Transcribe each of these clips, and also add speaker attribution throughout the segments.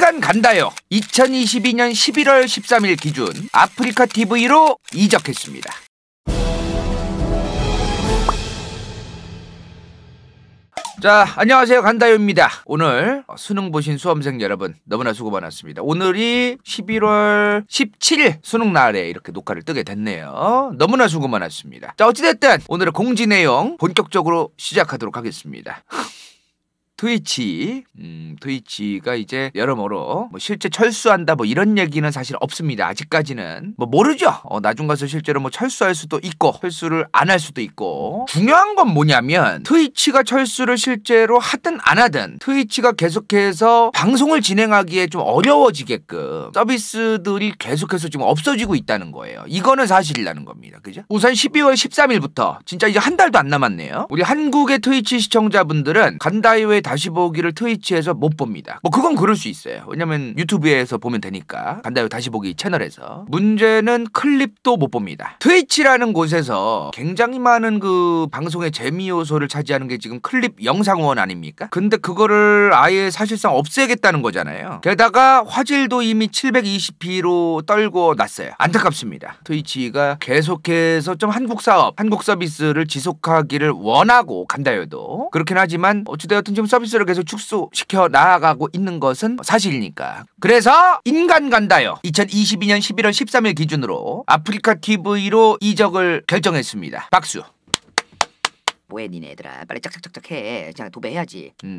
Speaker 1: 순간 간다요. 2022년 11월 13일 기준 아프리카 TV로 이적했습니다. 자, 안녕하세요. 간다요입니다. 오늘 수능 보신 수험생 여러분 너무나 수고 많았습니다. 오늘이 11월 17일 수능 날에 이렇게 녹화를 뜨게 됐네요. 너무나 수고 많았습니다. 자, 어찌됐든 오늘의 공지 내용 본격적으로 시작하도록 하겠습니다. 트위치, 음, 트위치가 이제 여러모로 뭐 실제 철수한다 뭐 이런 얘기는 사실 없습니다. 아직까지는 뭐 모르죠. 어, 나중 가서 실제로 뭐 철수할 수도 있고 철수를 안 할 수도 있고 중요한 건 뭐냐면 트위치가 철수를 실제로 하든 안 하든 트위치가 계속해서 방송을 진행하기에 좀 어려워지게끔 서비스들이 계속해서 지금 없어지고 있다는 거예요. 이거는 사실이라는 겁니다. 그죠? 우선 12월 13일부터 진짜 이제 한 달도 안 남았네요. 우리 한국의 트위치 시청자분들은 간다이웨 다시 보기를 트위치에서 못 봅니다. 뭐 그건 그럴 수 있어요. 왜냐면 유튜브에서 보면 되니까. 간다요 다시 보기 채널에서. 문제는 클립도 못 봅니다. 트위치라는 곳에서 굉장히 많은 그 방송의 재미 요소를 차지하는 게 지금 클립 영상원 아닙니까? 근데 그거를 아예 사실상 없애겠다는 거잖아요. 게다가 화질도 이미 720p로 떨고 났어요. 안타깝습니다. 트위치가 계속해서 좀 한국 사업, 한국 서비스를 지속하기를 원하고 간다요도. 그렇긴 하지만 어찌되었든 지금 서비스를 계속 축소시켜 나아가고 있는 것은 사실이니까. 그래서 인간 간다요. 2022년 11월 13일 기준으로 아프리카 TV로 이적을 결정했습니다. 박수. 뭐해 니네 들아 빨리 짝짝짝짝 해 그냥 도배해야지 음.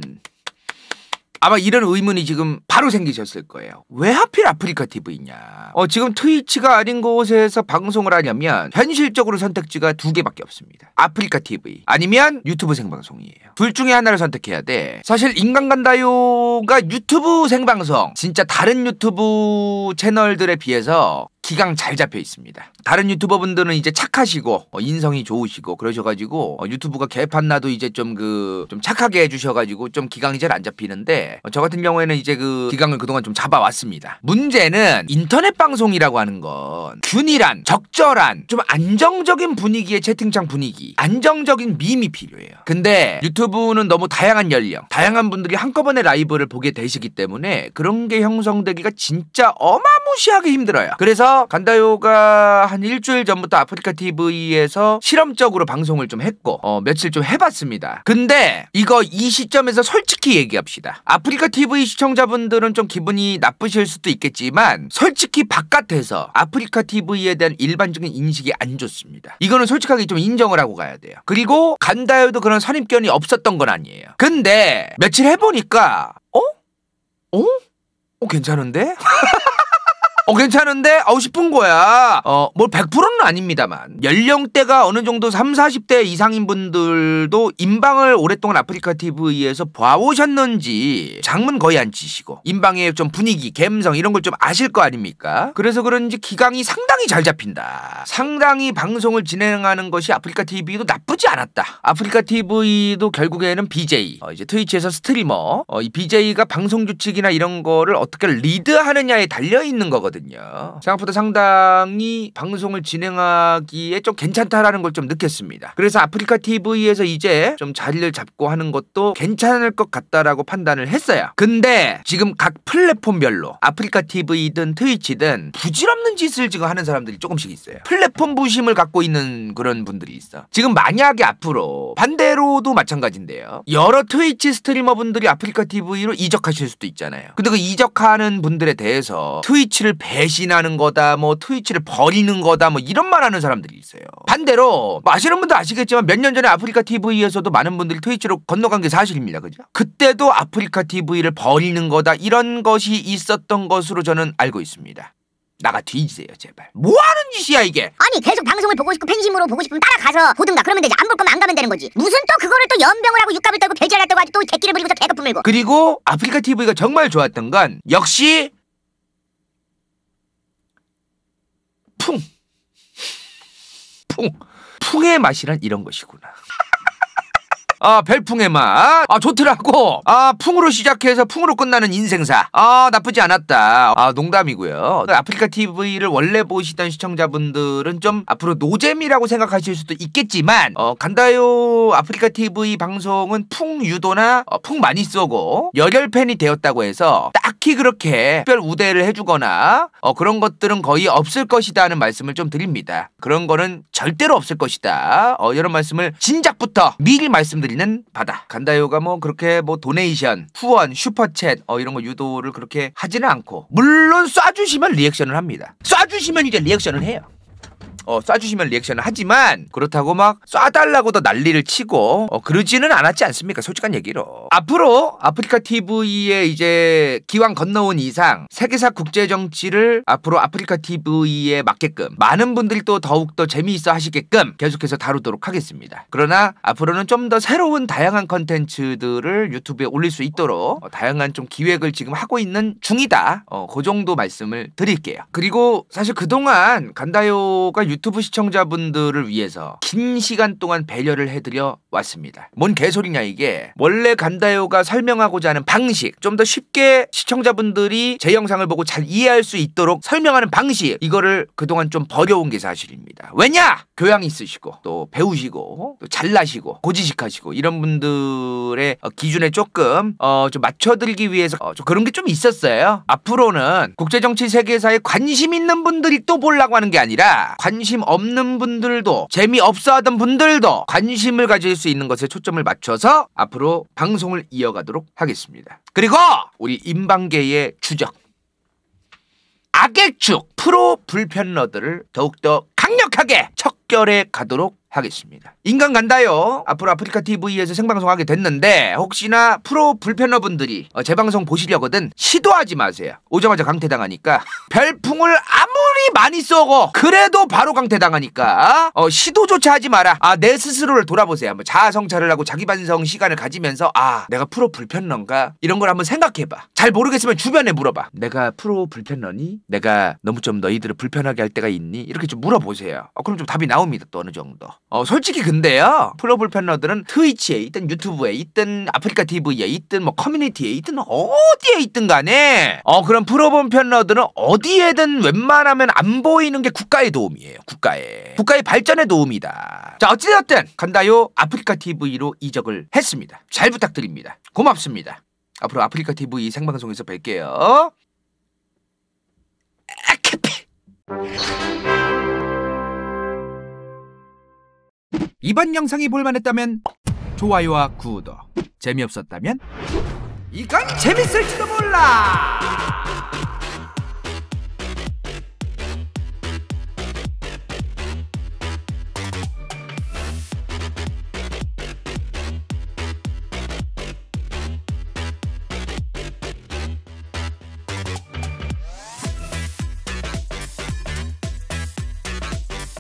Speaker 1: 아마 이런 의문이 지금 바로 생기셨을 거예요. 왜 하필 아프리카 TV냐? 어, 지금 트위치가 아닌 곳에서 방송을 하냐면 현실적으로 선택지가 두 개밖에 없습니다. 아프리카 TV 아니면 유튜브 생방송이에요. 둘 중에 하나를 선택해야 돼. 사실 인간간다요가 유튜브 생방송 진짜 다른 유튜브 채널들에 비해서 기강 잘 잡혀 있습니다. 다른 유튜버분들은 이제 착하시고 어, 인성이 좋으시고 그러셔가지고 어, 유튜브가 개판 나도 이제 좀 그좀 그, 좀 착하게 해주셔가지고 좀 기강이 잘 안 잡히는데 어, 저 같은 경우에는 이제 그 기강을 그동안 좀 잡아왔습니다. 문제는 인터넷 방송이라고 하는 건 균일한 적절한 좀 안정적인 분위기의 채팅창 분위기 안정적인 밈이 필요해요. 근데 유튜브는 너무 다양한 연령 다양한 분들이 한꺼번에 라이브를 보게 되시기 때문에 그런 게 형성되기가 진짜 어마무시하게 힘들어요. 그래서 간다요가 한 일주일 전부터 아프리카 TV에서 실험적으로 방송을 좀 했고 어, 며칠 좀 해봤습니다. 근데 이거 이 시점에서 솔직히 얘기합시다. 아프리카 TV 시청자분들은 좀 기분이 나쁘실 수도 있겠지만 솔직히 바깥에서 아프리카 TV에 대한 일반적인 인식이 안 좋습니다. 이거는 솔직하게 좀 인정을 하고 가야 돼요. 그리고 간다요도 그런 선입견이 없었던 건 아니에요. 근데 며칠 해보니까 어? 어? 어 괜찮은데? 어, 괜찮은데? 아우 싶은 거야. 어, 뭘 100%는 아닙니다만. 연령대가 어느 정도 30, 40대 이상인 분들도 인방을 오랫동안 아프리카 TV에서 봐오셨는지 장문 거의 안 치시고 인방의 좀 분위기, 감성 이런 걸 좀 아실 거 아닙니까? 그래서 그런지 기강이 상당히 잘 잡힌다. 상당히 방송을 진행하는 것이 아프리카 TV도 나쁘지 않았다. 아프리카 TV도 결국에는 BJ, 어, 이제 트위치에서 스트리머, 어, 이 BJ가 방송 규칙이나 이런 거를 어떻게 리드하느냐에 달려 있는 거거든요. 있거든요. 생각보다 상당히 방송을 진행하기에 좀 괜찮다라는 걸 좀 느꼈습니다. 그래서 아프리카 TV에서 이제 좀 자리를 잡고 하는 것도 괜찮을 것 같다라고 판단을 했어요. 근데 지금 각 플랫폼별로 아프리카 TV든 트위치든 부질없는 짓을 지금 하는 사람들이 조금씩 있어요. 플랫폼 부심을 갖고 있는 그런 분들이 있어. 지금 만약에 앞으로 반대로도 마찬가지인데요. 여러 트위치 스트리머분들이 아프리카 TV로 이적하실 수도 있잖아요. 근데 그 이적하는 분들에 대해서 트위치를 배신하는 거다 뭐 트위치를 버리는 거다 뭐 이런 말하는 사람들이 있어요. 반대로 뭐 아시는 분도 아시겠지만 몇 년 전에 아프리카 TV에서도 많은 분들이 트위치로 건너간 게 사실입니다. 그죠? 그때도 아프리카 TV를 버리는 거다 이런 것이 있었던 것으로 저는 알고 있습니다. 나가 뒤지세요 제발 뭐하는 짓이야 이게 아니 계속 방송을 보고 싶고 팬심으로 보고 싶으면 따라가서 보든가 그러면 되지 안 볼 거면 안 가면 되는 거지 무슨 또 그거를 또 연병을 하고 육갑을 떨고 배제를 했다고 아주 또 객기를 부리고서 개거품을 고 그리고 아프리카 TV가 정말 좋았던 건 역시 풍. 풍. 풍의 맛이란 이런 것이구나. 아 별풍의 맛. 아 좋더라고. 아 풍으로 시작해서 풍으로 끝나는 인생사. 아 나쁘지 않았다. 아 농담이고요. 그 아프리카 TV를 원래 보시던 시청자분들은 좀 앞으로 노잼이라고 생각하실 수도 있겠지만 어, 간다요 아프리카 TV 방송은 풍 유도나 어, 풍 많이 쏘고 열혈 팬이 되었다고 해서 딱히 그렇게 특별 우대를 해주거나 어, 그런 것들은 거의 없을 것이다 하는 말씀을 좀 드립니다. 그런 거는 절대로 없을 것이다. 어, 이런 말씀을 진작부터 미리 말씀드립니다. 보리는 바다. 간다요가 뭐 그렇게 뭐 도네이션, 후원, 슈퍼챗 어 이런 거 유도를 그렇게 하지는 않고 물론 쏴주시면 리액션을 합니다. 쏴주시면 이제 리액션을 해요. 어, 쏴주시면 리액션을 하지만 그렇다고 막 쏴달라고도 난리를 치고 어, 그러지는 않았지 않습니까? 솔직한 얘기로. 앞으로 아프리카 TV에 이제 기왕 건너온 이상 세계사 국제 정치를 앞으로 아프리카 TV에 맞게끔 많은 분들이 또 더욱더 재미있어 하시게끔 계속해서 다루도록 하겠습니다. 그러나 앞으로는 좀 더 새로운 다양한 컨텐츠들을 유튜브에 올릴 수 있도록 어, 다양한 좀 기획을 지금 하고 있는 중이다. 어, 그 정도 말씀을 드릴게요. 그리고 사실 그동안 간다요가 유 유튜브 시청자분들을 위해서 긴 시간 동안 배려를 해드려 왔습니다. 뭔 개소리냐 이게. 원래 간다요가 설명하고자 하는 방식 좀 더 쉽게 시청자분들이 제 영상을 보고 잘 이해할 수 있도록 설명하는 방식 이거를 그동안 좀 버려온 게 사실입니다. 왜냐? 교양 있으시고 또 배우시고 또 잘나시고 고지식하시고 이런 분들의 어, 기준에 조금 어, 좀맞춰드리기 위해서 어, 좀 그런 게 좀 있었어요. 앞으로는 국제정치 세계사에 관심 있는 분들이 또 보려고 하는 게 아니라 관심 관심 없는 분들도 재미없어 하던 분들도 관심을 가질 수 있는 것에 초점을 맞춰서 앞으로 방송을 이어가도록 하겠습니다. 그리고 우리 인방계의 주적 악의 축 프로 불편러들을 더욱더 강력하게 척결해 가도록 하겠습니다. 인간 간다요. 앞으로 아프리카 TV에서 생방송하게 됐는데 혹시나 프로 불편러분들이 어, 재방송 보시려거든 시도하지 마세요. 오자마자 강퇴당하니까 별풍을 아무리 많이 쏘고 그래도 바로 강퇴당하니까 어, 시도조차 하지 마라. 아 내 스스로를 돌아보세요. 한번 자아성찰을 하고 자기 반성 시간을 가지면서 아 내가 프로 불편런가 이런 걸 한번 생각해봐. 잘 모르겠으면 주변에 물어봐. 내가 프로 불편러니? 내가 너무 좀 너희들을 불편하게 할 때가 있니? 이렇게 좀 물어보세요. 어, 그럼 좀 답이 나옵니다. 또 어느 정도. 어, 솔직히 근데요. 프로불패너들은 트위치에 있든 유튜브에 있든 아프리카 TV에 있든 뭐 커뮤니티에 있든 어디에 있든 간에 어, 그런 프로불패너들은 어디에든 웬만하면 안 보이는 게 국가의 도움이에요. 국가의. 국가의 발전의 도움이다. 자, 어찌됐든 간다요. 아프리카 TV로 이적을 했습니다. 잘 부탁드립니다. 고맙습니다. 앞으로 아프리카 TV 생방송에서 뵐게요. 아케피! 이번 영상이 볼만했다면 좋아요와 구독 재미없었다면 이건 재밌을지도 몰라